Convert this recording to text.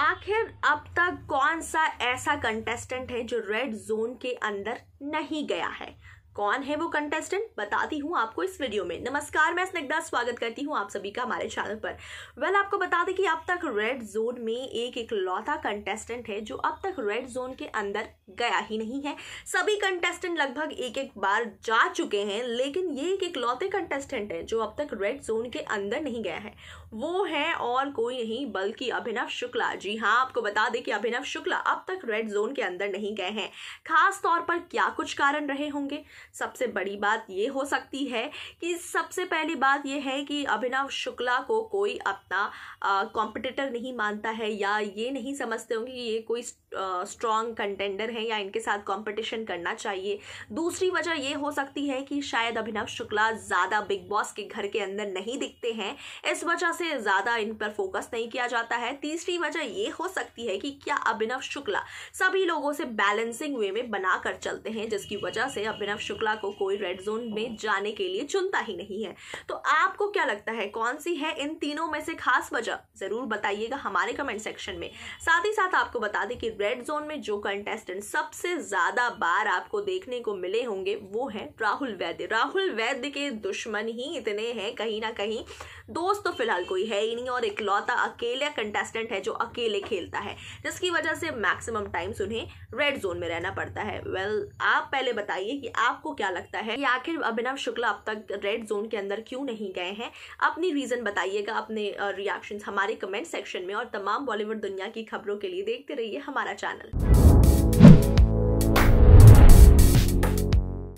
आखिर अब तक कौन सा ऐसा कंटेस्टेंट है जो रेड जोन के अंदर नहीं गया है कौन है वो कंटेस्टेंट बताती हूँ आपको इस वीडियो में नमस्कार मैं स्निग्धा स्वागत करती हूँ आप सभी का हमारे चैनल पर वेल well, आपको बता दें कि अब तक रेड जोन में एक एक लौता कंटेस्टेंट है जो अब तक रेड जोन के अंदर गया ही नहीं है सभी कंटेस्टेंट लगभग एक एक बार जा चुके हैं लेकिन ये एक एक लौते कंटेस्टेंट है जो अब तक रेड जोन के अंदर नहीं गया है वो है और कोई नहीं बल्कि अभिनव शुक्ला जी हाँ आपको बता दें कि अभिनव शुक्ला अब तक रेड जोन के अंदर नहीं गए हैं खास तौर पर क्या कुछ कारण रहे होंगे सबसे बड़ी बात ये हो सकती है कि सबसे पहली बात यह है कि अभिनव शुक्ला को कोई अपना कॉम्पिटिटर नहीं मानता है या ये नहीं समझते होंगे कि ये कोई स्ट्रॉन्ग कंटेंडर है या इनके साथ कंपटीशन करना चाहिए दूसरी वजह ये हो सकती है कि शायद अभिनव शुक्ला ज़्यादा बिग बॉस के घर के अंदर नहीं दिखते हैं इस वजह से ज़्यादा इन पर फोकस नहीं किया जाता है तीसरी वजह ये हो सकती है कि क्या अभिनव शुक्ला सभी लोगों से बैलेंसिंग वे में कर चलते हैं जिसकी वजह से अभिनव शुक्ला को कोई रेड जोन में जाने के लिए चुनता ही नहीं है तो आपको क्या लगता है कौन सी है इन तीनों में से खास वजह ज़रूर बताइएगा हमारे कमेंट सेक्शन में साथ ही साथ आपको बता दें कि रेड जोन में जो कंटेस्टेंट सबसे ज़्यादा बार आपको देखने को मिले होंगे वो है राहुल वैद्य राहुल वैद्य के दुश्मन ही इतने हैं कहीं ना कहीं दोस्त तो फिलहाल कोई है ही नहीं और इकलौता अकेले कंटेस्टेंट है जो अकेले खेलता है जिसकी वजह से मैक्सिमम टाइम्स उन्हें रेड जोन में रहना पड़ता है वेल well, आप पहले बताइए कि आप आपको क्या लगता है कि आखिर अभिनव शुक्ला अब तक रेड जोन के अंदर क्यों नहीं गए हैं अपनी रीजन बताइएगा अपने रिएक्शन हमारे कमेंट सेक्शन में और तमाम बॉलीवुड दुनिया की खबरों के लिए देखते रहिए हमारा चैनल